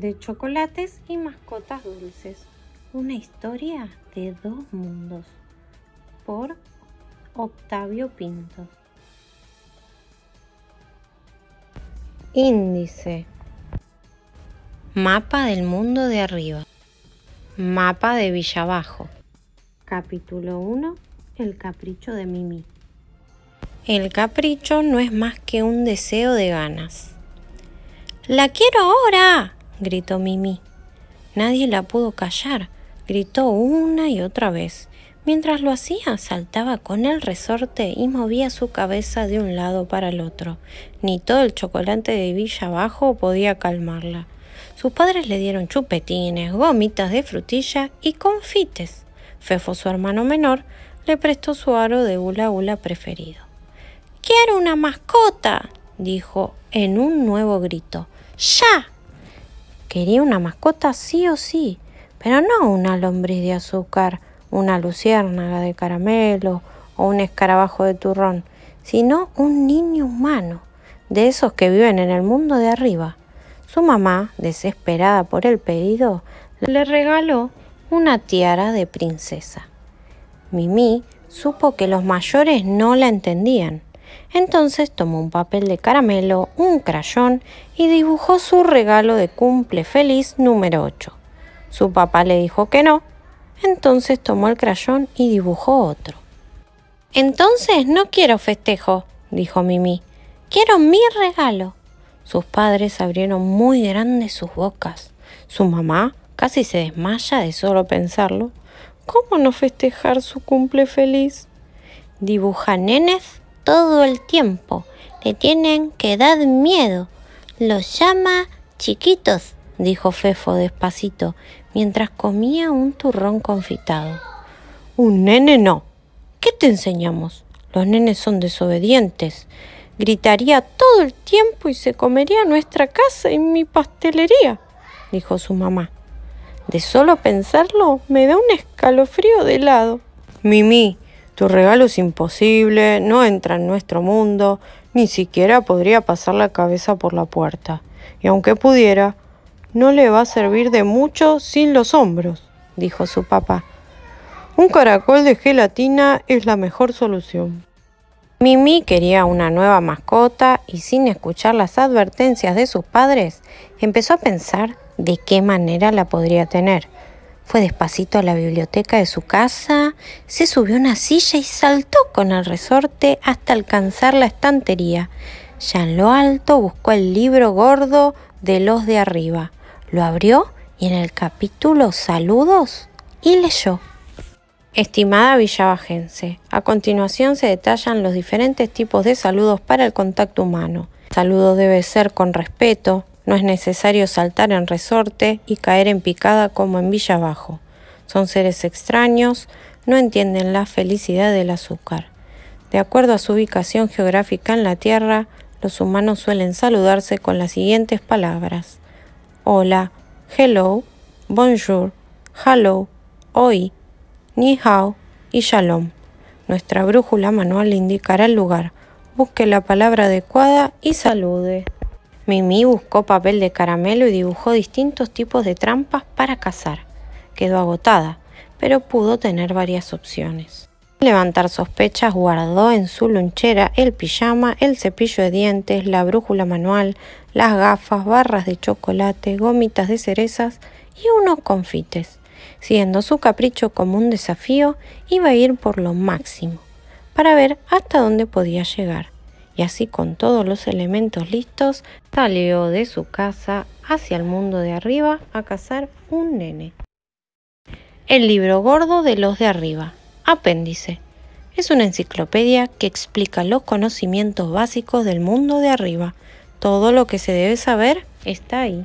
de chocolates y mascotas dulces. Una historia de dos mundos por Octavio Pinto. Índice. Mapa del mundo de arriba. Mapa de Villa Abajo. Capítulo 1. El capricho de Mimi. El capricho no es más que un deseo de ganas. La quiero ahora, gritó Mimi. Nadie la pudo callar. Gritó una y otra vez. Mientras lo hacía, saltaba con el resorte y movía su cabeza de un lado para el otro. Ni todo el chocolate de Villa Abajo podía calmarla. Sus padres le dieron chupetines, gomitas de frutilla y confites. Fefo, su hermano menor, le prestó su aro de hula hula preferido. ¡Quiero una mascota! dijo en un nuevo grito. ¡Ya! Quería una mascota sí o sí, pero no una lombriz de azúcar, una luciérnaga de caramelo o un escarabajo de turrón, sino un niño humano, de esos que viven en el mundo de arriba. Su mamá, desesperada por el pedido, le regaló una tiara de princesa. Mimi supo que los mayores no la entendían, entonces tomó un papel de caramelo, un crayón y dibujó su regalo de cumple feliz número 8. Su papá le dijo que no, entonces tomó el crayón y dibujó otro. Entonces no quiero festejo, dijo Mimi, quiero mi regalo. Sus padres abrieron muy grandes sus bocas. Su mamá casi se desmaya de solo pensarlo. ¿Cómo no festejar su cumple feliz? Dibuja nenes todo el tiempo. Le tienen que dar miedo. Los llama chiquitos, dijo Fefo despacito, mientras comía un turrón confitado. Un nene no. ¿Qué te enseñamos? Los nenes son desobedientes. Gritaría todo el tiempo y se comería nuestra casa y mi pastelería, dijo su mamá. De solo pensarlo me da un escalofrío de lado. Mimi, tu regalo es imposible, no entra en nuestro mundo, ni siquiera podría pasar la cabeza por la puerta. Y aunque pudiera, no le va a servir de mucho sin los hombros, dijo su papá. Un caracol de gelatina es la mejor solución. Mimi quería una nueva mascota y sin escuchar las advertencias de sus padres, empezó a pensar de qué manera la podría tener. Fue despacito a la biblioteca de su casa, se subió a una silla y saltó con el resorte hasta alcanzar la estantería. Ya en lo alto buscó el libro gordo de los de arriba. Lo abrió y en el capítulo Saludos y leyó. Estimada Villavajense, a continuación se detallan los diferentes tipos de saludos para el contacto humano. Saludo debe ser con respeto, no es necesario saltar en resorte y caer en picada como en Villa Bajo. Son seres extraños, no entienden la felicidad del azúcar. De acuerdo a su ubicación geográfica en la Tierra, los humanos suelen saludarse con las siguientes palabras. Hola, hello, bonjour, hello, oi, ni hao y shalom. Nuestra brújula manual indicará el lugar. Busque la palabra adecuada y salude. Mimi buscó papel de caramelo y dibujó distintos tipos de trampas para cazar. Quedó agotada, pero pudo tener varias opciones. levantar sospechas, guardó en su lonchera el pijama, el cepillo de dientes, la brújula manual, las gafas, barras de chocolate, gomitas de cerezas y unos confites. Siguiendo su capricho como un desafío, iba a ir por lo máximo, para ver hasta dónde podía llegar y así con todos los elementos listos, salió de su casa hacia el mundo de arriba a cazar un nene. El libro gordo de los de arriba, apéndice. Es una enciclopedia que explica los conocimientos básicos del mundo de arriba. Todo lo que se debe saber está ahí.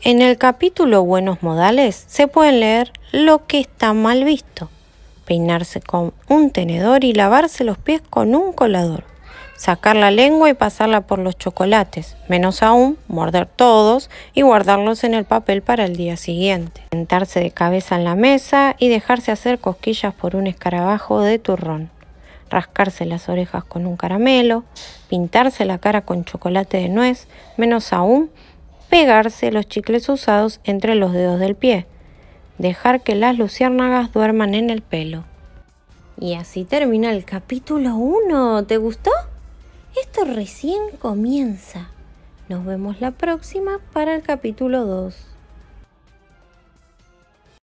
En el capítulo Buenos modales se pueden leer lo que está mal visto, peinarse con un tenedor y lavarse los pies con un colador sacar la lengua y pasarla por los chocolates, menos aún morder todos y guardarlos en el papel para el día siguiente. Sentarse de cabeza en la mesa y dejarse hacer cosquillas por un escarabajo de turrón. Rascarse las orejas con un caramelo, pintarse la cara con chocolate de nuez, menos aún pegarse los chicles usados entre los dedos del pie. Dejar que las luciérnagas duerman en el pelo. Y así termina el capítulo 1. ¿Te gustó? Esto recién comienza. Nos vemos la próxima para el capítulo 2.